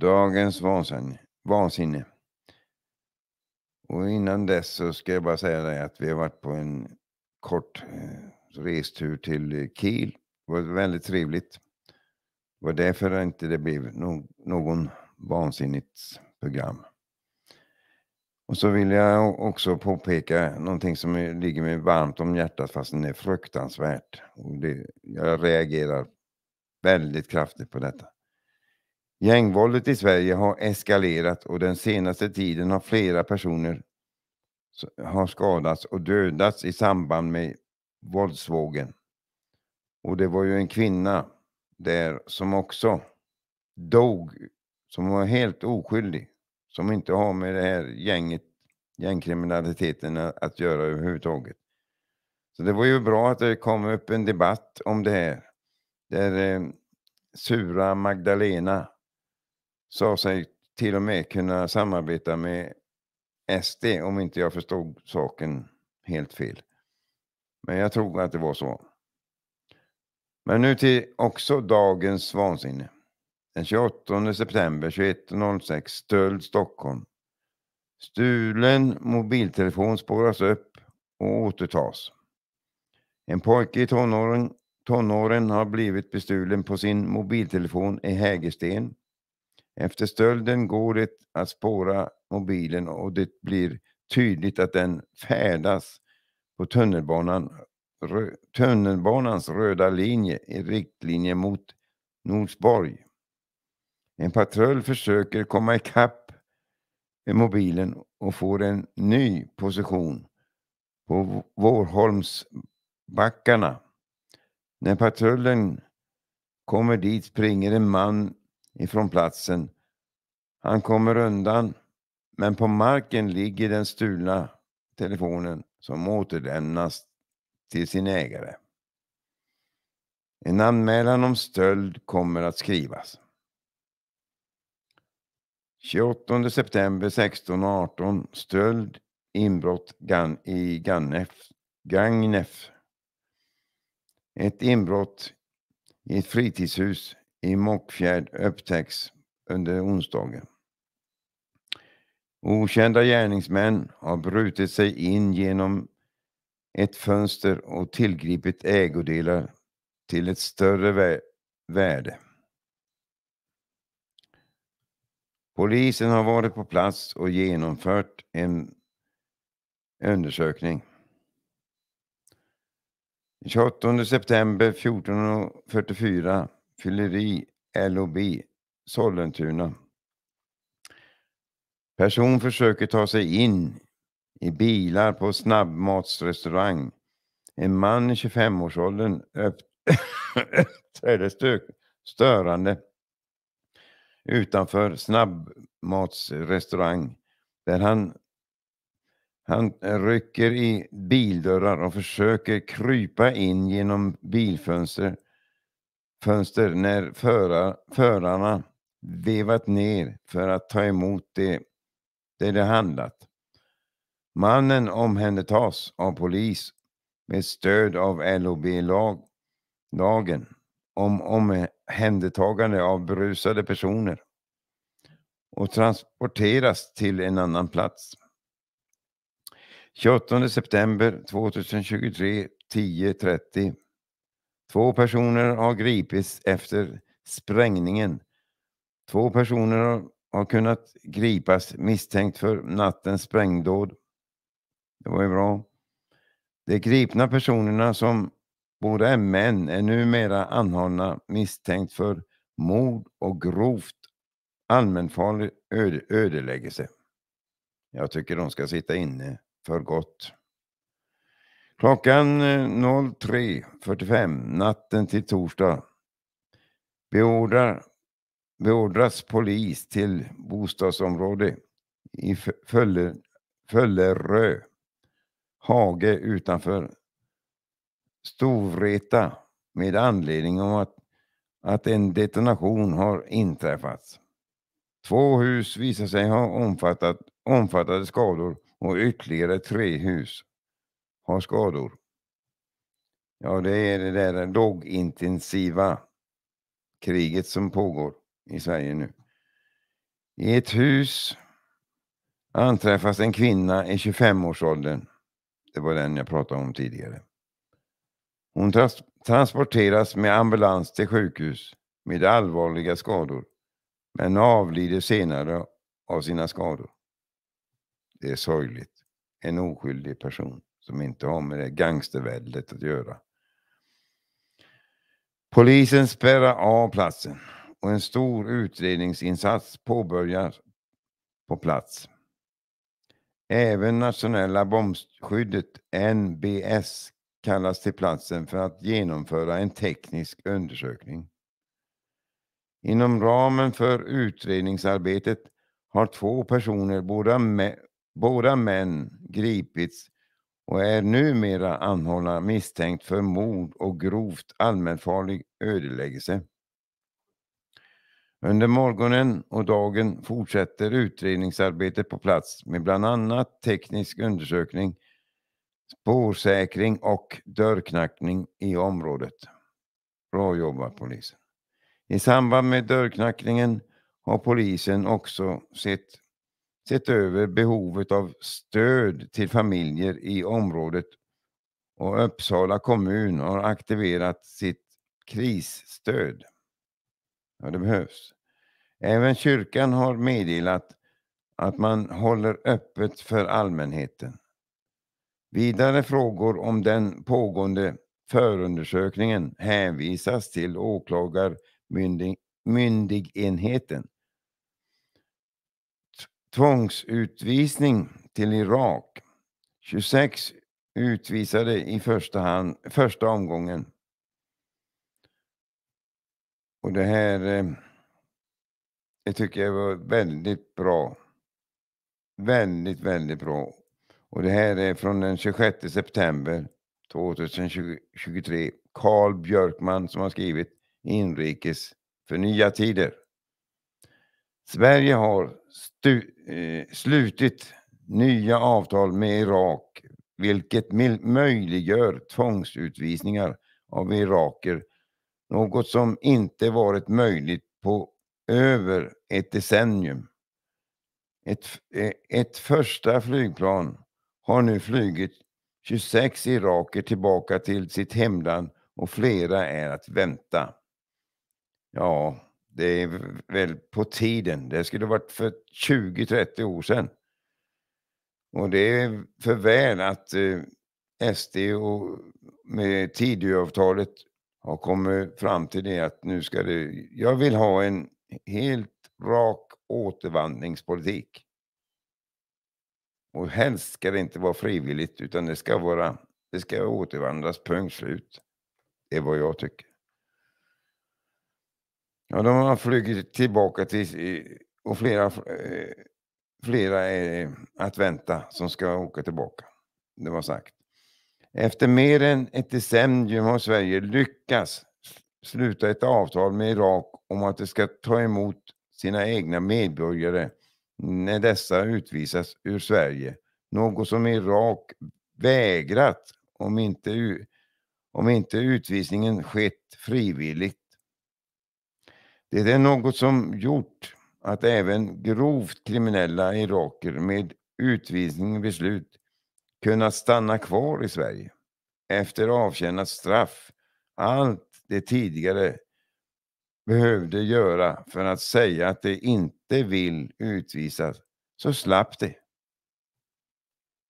dagens vansinne. Och innan dess så ska jag bara säga dig att vi har varit på en kort eh, restur till eh, Kiel. Det var väldigt trevligt. Det var därför det inte blev någon vansinnigt program. Och så vill jag också påpeka någonting som ligger mig varmt om hjärtat fast det är fruktansvärt. Och det, jag reagerar väldigt kraftigt på detta. Gängvåldet i Sverige har eskalerat och den senaste tiden har flera personer har skadats och dödats i samband med våldsvågen. Och det var ju en kvinna där som också dog, som var helt oskyldig, som inte har med det här gänget, gängkriminaliteten att göra överhuvudtaget. Så det var ju bra att det kom upp en debatt om det här, där eh, sura Magdalena sa sig till och med kunna samarbeta med SD om inte jag förstod saken helt fel. Men jag tror att det var så. Men nu till också dagens vansinne. Den 28 september 21.06 stöld Stockholm. Stulen mobiltelefon spåras upp och återtas. En pojke i tonåren, tonåren har blivit bestulen på sin mobiltelefon i Hägersten efter stölden går det att spåra mobilen och det blir tydligt att den färdas på tunnelbanan, rö, tunnelbanans röda linje i riktlinje mot Norsborg. En patrull försöker komma ikapp mobilen och får en ny position på Vårholmsbackarna. När patrullen kommer dit springer en man ifrån platsen. Han kommer undan, men på marken ligger den stulna telefonen som återlämnas till sin ägare. En anmälan om stöld kommer att skrivas. 28 september 16.18. stöld, inbrott i Gagnef. Ett inbrott i ett fritidshus i Mockfjärd upptäcks under onsdagen. Okända gärningsmän har brutit sig in genom ett fönster och tillgripit ägodelar till ett större värde. Polisen har varit på plats och genomfört en undersökning. 28 september 14.44 fylleri, LOB, Sollentuna. Person försöker ta sig in i bilar på snabbmatsrestaurang. En man i 25-årsåldern uppträdde störande utanför snabbmatsrestaurang där han, han rycker i bildörrar och försöker krypa in genom bilfönster fönster när förar, förarna vevat ner för att ta emot det, det de handlat. Mannen omhändertas av polis med stöd av LOB-lagen om omhändertagande av berusade personer och transporteras till en annan plats. 28 september 2023 10.30 Två personer har gripits efter sprängningen. Två personer har kunnat gripas misstänkt för nattens sprängdåd. Det var ju bra. De gripna personerna som båda är män är numera anhållna misstänkt för mord och grovt allmänfarlig öde ödeläggelse. Jag tycker de ska sitta inne för gott. Klockan 03.45 eh, natten till torsdag beordrar, beordras polis till bostadsområde i Föllerö hage utanför Storvreta med anledning av att, att en detonation har inträffat. Två hus visar sig ha omfattat, omfattade skador och ytterligare tre hus har skador. Ja, det är det där lågintensiva kriget som pågår i Sverige nu. I ett hus anträffas en kvinna i 25-årsåldern. Det var den jag pratade om tidigare. Hon trans transporteras med ambulans till sjukhus med allvarliga skador men avlider senare av sina skador. Det är sorgligt. En oskyldig person som inte har med det gangsterväldet att göra. Polisen spärrar av platsen och en stor utredningsinsats påbörjas på plats. Även nationella bombskyddet, NBS, kallas till platsen för att genomföra en teknisk undersökning. Inom ramen för utredningsarbetet har två personer, båda, män, gripits och är numera anhållna misstänkt för mord och grovt allmänfarlig ödeläggelse. Under morgonen och dagen fortsätter utredningsarbetet på plats med bland annat teknisk undersökning, spårsäkring och dörrknackning i området. Bra jobbat polisen. I samband med dörrknackningen har polisen också sett sett över behovet av stöd till familjer i området och Uppsala kommun har aktiverat sitt krisstöd. Ja, det behövs. Även kyrkan har meddelat att man håller öppet för allmänheten. Vidare frågor om den pågående förundersökningen hänvisas till åklagarmyndigheten tvångsutvisning till Irak. 26 utvisade i första, hand, första omgången. Och det här eh, det tycker jag var väldigt bra. Väldigt, väldigt bra. Och det här är från den 26 september 2023. Karl Björkman som har skrivit Inrikes för nya tider. Sverige har eh, slutit nya avtal med Irak vilket möjliggör tvångsutvisningar av iraker. Något som inte varit möjligt på över ett decennium. Ett, eh, ett första flygplan har nu flugit 26 iraker tillbaka till sitt hemland och flera är att vänta. Ja, det är väl på tiden. Det skulle ha varit för 20-30 år sedan. Och det är för väl att eh, SD och med Tidöavtalet har kommit fram till det att nu ska det... Jag vill ha en helt rak återvandringspolitik. Och helst ska det inte vara frivilligt utan det ska vara det ska återvandras, punkt slut. Det är vad jag tycker. Ja, de har flugit tillbaka till, och flera, eh, flera är eh, att vänta som ska åka tillbaka. Det var sagt. Efter mer än ett decennium har Sverige lyckats sluta ett avtal med Irak om att de ska ta emot sina egna medborgare när dessa utvisas ur Sverige. Något som Irak vägrat om inte, om inte utvisningen skett frivilligt det är något som gjort att även grovt kriminella iraker med utvisning vid kunnat stanna kvar i Sverige efter avtjänat straff. Allt det tidigare behövde göra för att säga att de inte vill utvisas, så slapp det.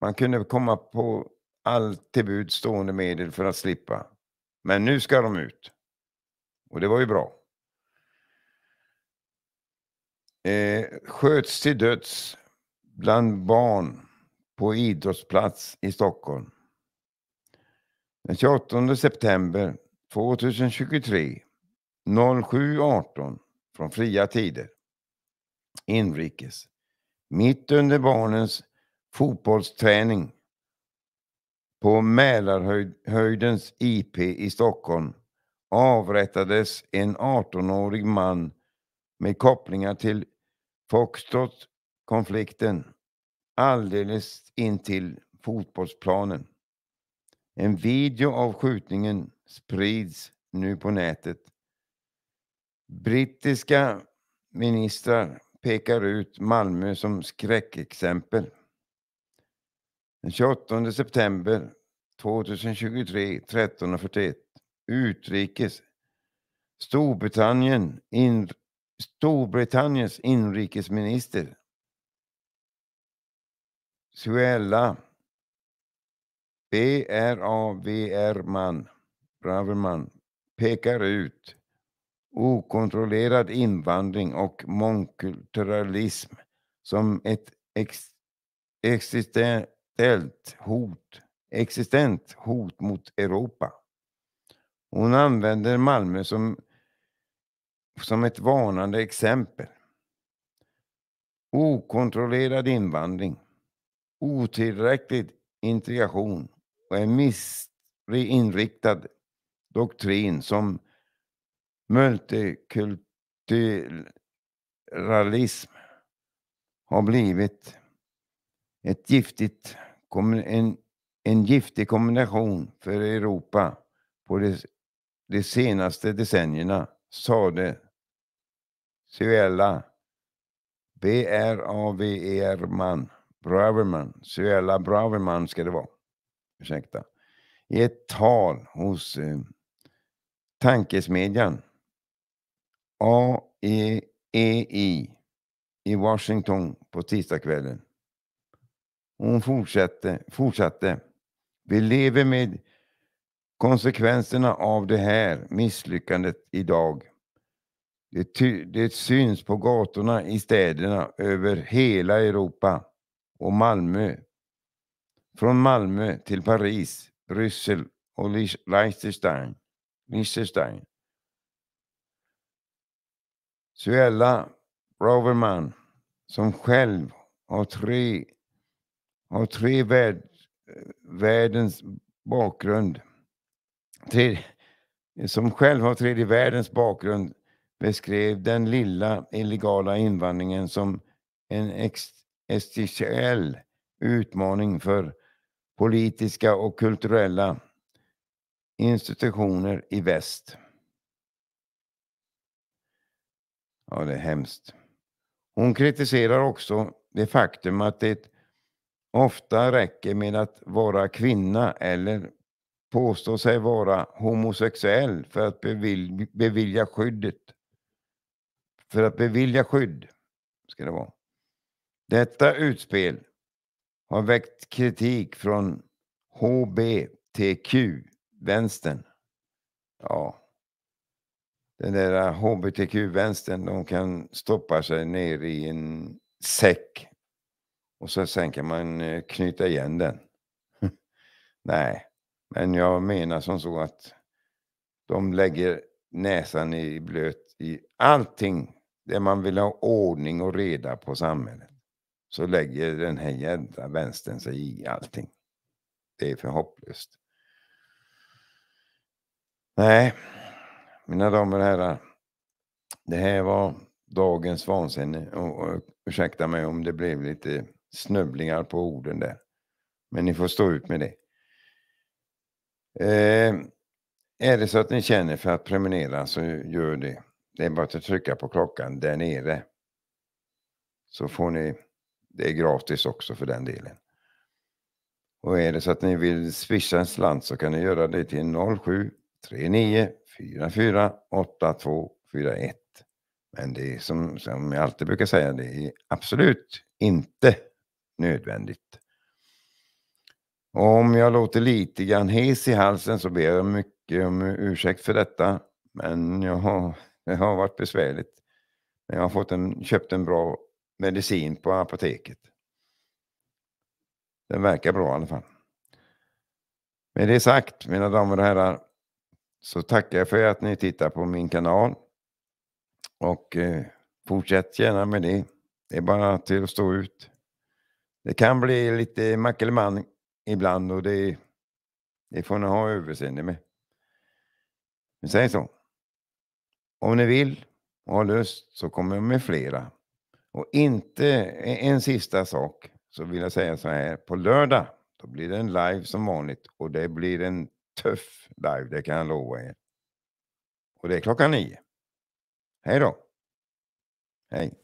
Man kunde komma på allt till buds stående medel för att slippa. Men nu ska de ut. Och det var ju bra. Eh, sköts till döds bland barn på idrottsplats i Stockholm. Den 28 september 2023 07.18 från Fria Tider inrikes. Mitt under barnens fotbollsträning på Mälarhöjdens IP i Stockholm avrättades en 18-årig man med kopplingar till Foxtrot-konflikten alldeles intill fotbollsplanen. En video av skjutningen sprids nu på nätet. Brittiska ministrar pekar ut Malmö som skräckexempel. Den 28 september 2023 13.41 utrikes. Storbritannien in, Storbritanniens inrikesminister Suella BRAVR-man Braverman pekar ut okontrollerad invandring och mångkulturalism som ett ex existentiellt hot, existent hot mot Europa. Hon använder Malmö som som ett varnande exempel. Okontrollerad invandring, otillräcklig integration och en missinriktad doktrin som multikulturalism har blivit ett giftigt, en, en giftig kombination för Europa på de, de senaste decennierna sade Suella B-R-A-V-E-R-man Braverman, Suella Braverman ska det vara, ursäkta, i ett tal hos eh, tankesmedjan AEEI i Washington på tisdagskvällen. Hon fortsatte, fortsatte. Vi lever med Konsekvenserna av det här misslyckandet idag det, det syns på gatorna i städerna över hela Europa och Malmö. Från Malmö till Paris, Bryssel och Liechtenstein. Liechtenstein. Suella Roverman, som själv har tre, har tre värld, eh, världens bakgrund som själv har tredje världens bakgrund beskrev den lilla illegala invandringen som en existentiell utmaning för politiska och kulturella institutioner i väst. Ja, det är hemskt. Hon kritiserar också det faktum att det ofta räcker med att vara kvinna eller påstå sig vara homosexuell för att bevil, bevilja skyddet. För att bevilja skydd, ska det vara. Detta utspel har väckt kritik från HBTQ-vänstern. Ja, den där HBTQ-vänstern, de kan stoppa sig ner i en säck och så sen kan man eh, knyta igen den. Nej, men jag menar som så att de lägger näsan i blöt i allting där man vill ha ordning och reda på samhället. Så lägger den här jädra vänstern sig i allting. Det är för hopplöst. Nej, mina damer och herrar. Det här var dagens vansinne. Och, och, ursäkta mig om det blev lite snubblingar på orden där. Men ni får stå ut med det. Eh, är det så att ni känner för att prenumerera så gör det. Det är bara att trycka på klockan där nere. Så får ni, det är gratis också för den delen. Och är det så att ni vill swisha en slant så kan ni göra det till 07 39 Men det är som, som jag alltid brukar säga, det är absolut inte nödvändigt. Om jag låter lite grann hes i halsen så ber jag mycket om ursäkt för detta. Men jag har, det har varit besvärligt. Men jag har fått en, köpt en bra medicin på apoteket. Den verkar bra i alla fall. Med det sagt, mina damer och herrar, så tackar jag för att ni tittar på min kanal. Och eh, fortsätt gärna med det. Det är bara till att stå ut. Det kan bli lite mackeleman ibland och det, det får ni ha överseende med. Men säg så. Om ni vill och har lust så kommer jag med flera. Och inte e, en sista sak så vill jag säga så här. På lördag då blir det en live som vanligt och det blir en tuff live, det kan jag lova er. Och det är klockan nio. Hej då! Hej!